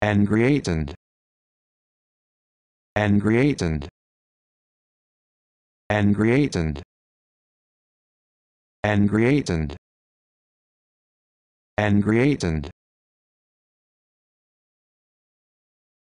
and created and created and created and created and created